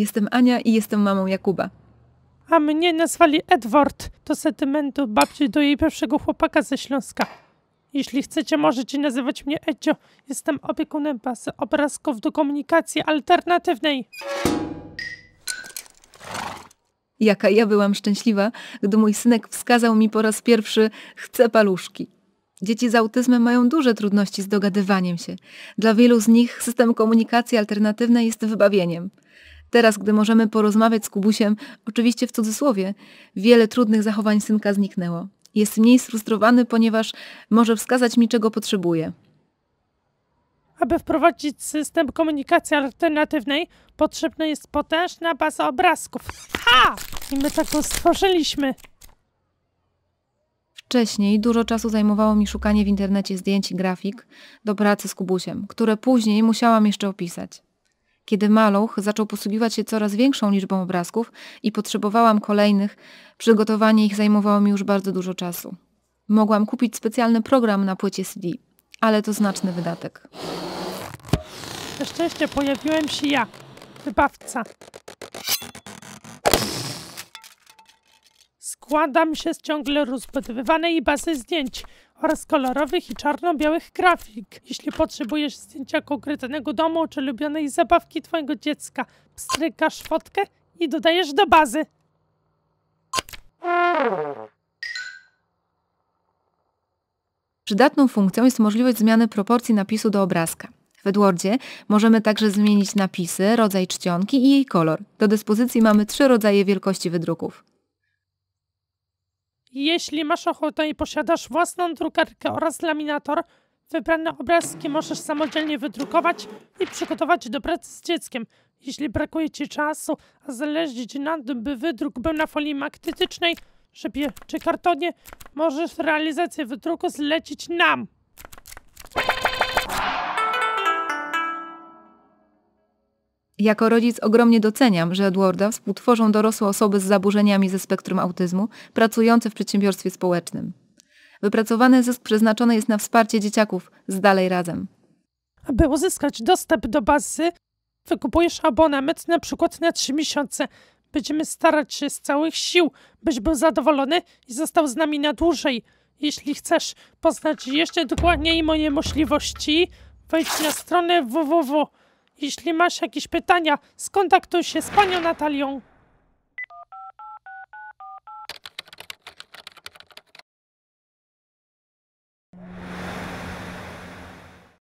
Jestem Ania i jestem mamą Jakuba. A mnie nazwali Edward. To sentymentu babci do jej pierwszego chłopaka ze Śląska. Jeśli chcecie, możecie nazywać mnie Edzio. Jestem opiekunem pasy obrazków do komunikacji alternatywnej. Jaka ja byłam szczęśliwa, gdy mój synek wskazał mi po raz pierwszy chcę paluszki. Dzieci z autyzmem mają duże trudności z dogadywaniem się. Dla wielu z nich system komunikacji alternatywnej jest wybawieniem. Teraz, gdy możemy porozmawiać z Kubusiem, oczywiście w cudzysłowie, wiele trudnych zachowań synka zniknęło. Jest mniej sfrustrowany, ponieważ może wskazać mi, czego potrzebuje. Aby wprowadzić system komunikacji alternatywnej, potrzebna jest potężna baza obrazków. Ha! I my taką stworzyliśmy. Wcześniej dużo czasu zajmowało mi szukanie w internecie zdjęć i grafik do pracy z Kubusiem, które później musiałam jeszcze opisać. Kiedy maluch zaczął posługiwać się coraz większą liczbą obrazków i potrzebowałam kolejnych, przygotowanie ich zajmowało mi już bardzo dużo czasu. Mogłam kupić specjalny program na płycie CD, ale to znaczny wydatek. Na szczęście pojawiłem się ja, wybawca. składam się z ciągle rozbudowywanej bazy zdjęć oraz kolorowych i czarno-białych grafik. Jeśli potrzebujesz zdjęcia konkretnego domu czy ulubionej zabawki twojego dziecka, pstrykasz fotkę i dodajesz do bazy. Przydatną funkcją jest możliwość zmiany proporcji napisu do obrazka. W Edwardzie możemy także zmienić napisy, rodzaj czcionki i jej kolor. Do dyspozycji mamy trzy rodzaje wielkości wydruków. Jeśli masz ochotę i posiadasz własną drukarkę oraz laminator, wybrane obrazki możesz samodzielnie wydrukować i przygotować do pracy z dzieckiem. Jeśli brakuje Ci czasu, a zależy Ci na tym, by wydruk był na folii magnetycznej, szybie czy kartonie, możesz realizację wydruku zlecić nam. Jako rodzic ogromnie doceniam, że Edwarda współtworzą dorosłe osoby z zaburzeniami ze spektrum autyzmu, pracujące w przedsiębiorstwie społecznym. Wypracowany zysk przeznaczony jest na wsparcie dzieciaków z Dalej Razem. Aby uzyskać dostęp do bazy, wykupujesz abonament na przykład na 3 miesiące. Będziemy starać się z całych sił, byś był zadowolony i został z nami na dłużej. Jeśli chcesz poznać jeszcze dokładniej moje możliwości, wejdź na stronę www jeśli masz jakieś pytania, skontaktuj się z panią Natalią.